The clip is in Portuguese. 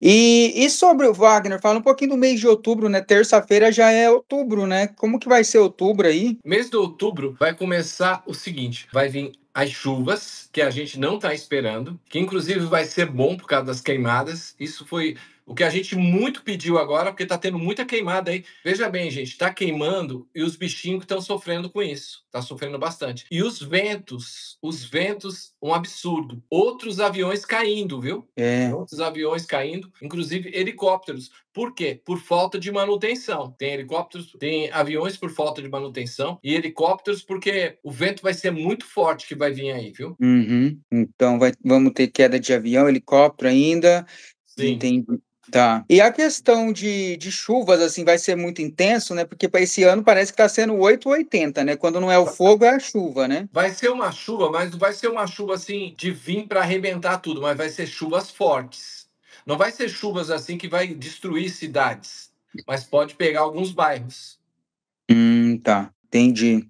E, e sobre o Wagner, fala um pouquinho do mês de outubro, né? Terça-feira já é outubro, né? Como que vai ser outubro aí? Mês de outubro vai começar o seguinte: vai vir as chuvas, que a gente não está esperando, que inclusive vai ser bom por causa das queimadas. Isso foi o que a gente muito pediu agora, porque está tendo muita queimada aí. Veja bem, gente, está queimando e os bichinhos estão sofrendo com isso. Está sofrendo bastante. E os ventos, os ventos, um absurdo. Outros aviões caindo, viu? É. Outros aviões caindo, inclusive helicópteros. Por quê? Por falta de manutenção. Tem helicópteros, tem aviões por falta de manutenção e helicópteros porque o vento vai ser muito forte que vai vir aí, viu? Uhum. Então vai, vamos ter queda de avião, helicóptero ainda. Sim. Entendi. Tá. E a questão de, de chuvas, assim, vai ser muito intenso, né? Porque para esse ano parece que está sendo 8 ou 80, né? Quando não é o fogo, é a chuva, né? Vai ser uma chuva, mas vai ser uma chuva, assim, de vir para arrebentar tudo, mas vai ser chuvas fortes. Não vai ser chuvas assim que vai destruir cidades, mas pode pegar alguns bairros. Hum, tá. Entendi.